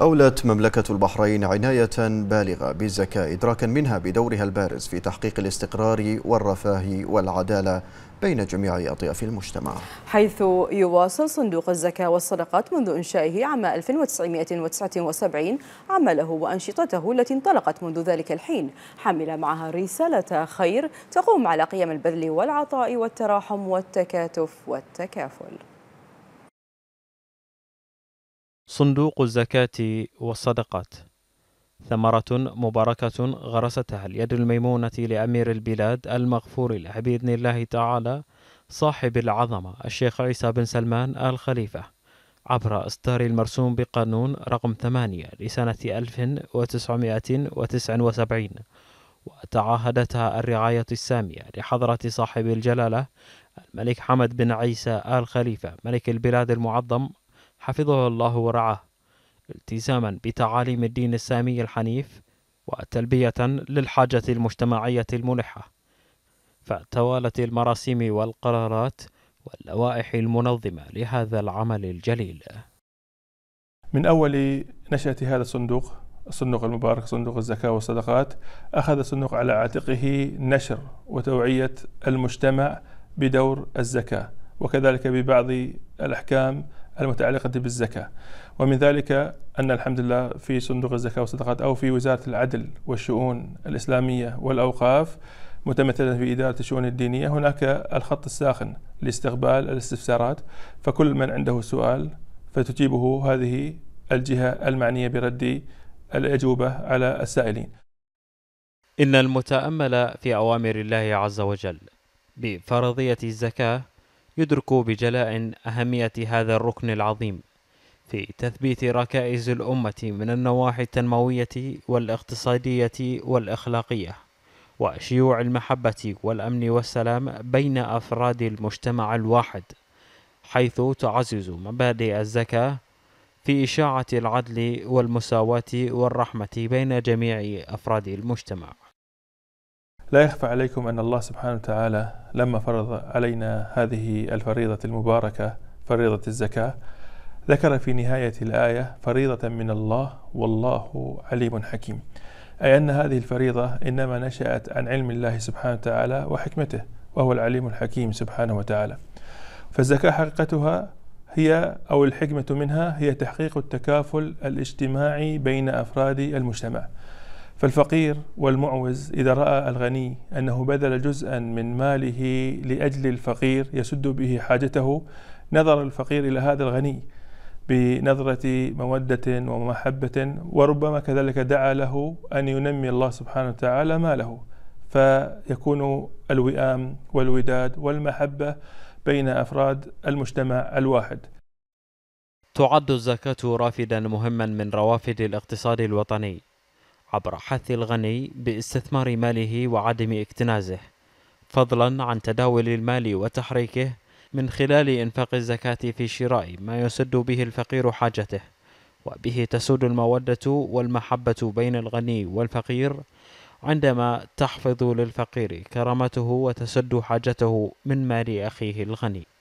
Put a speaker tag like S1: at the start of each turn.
S1: أولت مملكة البحرين عناية بالغة بالزكاة إدراكا منها بدورها البارز في تحقيق الاستقرار والرفاه والعدالة بين جميع أطياف المجتمع حيث يواصل صندوق الزكاة والصدقات منذ إنشائه عام 1979 عمله وأنشطته التي انطلقت منذ ذلك الحين حمل معها رسالة خير تقوم على قيم البذل والعطاء والتراحم والتكاتف
S2: والتكافل
S1: صندوق الزكاة والصدقات ثمرة مباركة غرستها اليد الميمونة لأمير البلاد المغفور له بإذن الله تعالى صاحب العظمة الشيخ عيسى بن سلمان آل خليفة عبر إصدار المرسوم بقانون رقم ثمانية لسنة 1979 وتعاهدتها الرعاية السامية لحضرة صاحب الجلالة الملك حمد بن عيسى آل خليفة ملك البلاد المعظم حفظه الله ورعاه التزاما بتعاليم الدين السامي الحنيف وتلبية للحاجة المجتمعية الملحة فتوالت المراسيم والقرارات واللوائح
S2: المنظمة لهذا العمل الجليل من أول نشأة هذا الصندوق الصندوق المبارك صندوق الزكاة والصدقات أخذ الصندوق على عاتقه نشر وتوعية المجتمع بدور الزكاة وكذلك ببعض الأحكام المتعلقة بالزكاة ومن ذلك أن الحمد لله في صندوق الزكاة والصدقات أو في وزارة العدل والشؤون الإسلامية والأوقاف متمثلة في إدارة الشؤون الدينية هناك الخط الساخن لاستقبال الاستفسارات فكل من عنده سؤال فتجيبه هذه الجهة المعنية برد الأجوبة على السائلين إن المتأمل
S1: في أوامر الله عز وجل بفرضية الزكاة يدرك بجلاء أهمية هذا الركن العظيم في تثبيت ركائز الأمة من النواحي التنموية والاقتصادية والأخلاقية وشيوع المحبة والأمن والسلام بين أفراد المجتمع الواحد حيث تعزز مبادئ الزكاة في إشاعة العدل والمساواة والرحمة بين جميع أفراد المجتمع
S2: لا يخفى عليكم أن الله سبحانه وتعالى لما فرض علينا هذه الفريضة المباركة فريضة الزكاة ذكر في نهاية الآية فريضة من الله والله عليم حكيم أي أن هذه الفريضة إنما نشأت عن علم الله سبحانه وتعالى وحكمته وهو العليم الحكيم سبحانه وتعالى فالزكاة حقيقتها هي أو الحكمة منها هي تحقيق التكافل الاجتماعي بين أفراد المجتمع فالفقير والمعوز إذا رأى الغني أنه بذل جزءا من ماله لأجل الفقير يسد به حاجته نظر الفقير إلى هذا الغني بنظرة مودة ومحبة وربما كذلك دعا له أن ينمي الله سبحانه وتعالى ماله فيكون الوئام والوداد والمحبة بين أفراد المجتمع الواحد
S1: تعد الزكاة رافدا مهما من روافد الاقتصاد الوطني عبر حث الغني باستثمار ماله وعدم اكتنازه فضلا عن تداول المال وتحريكه من خلال انفاق الزكاه في شراء ما يسد به الفقير حاجته وبه تسود الموده والمحبه بين الغني والفقير عندما تحفظ للفقير كرامته وتسد حاجته من مال اخيه الغني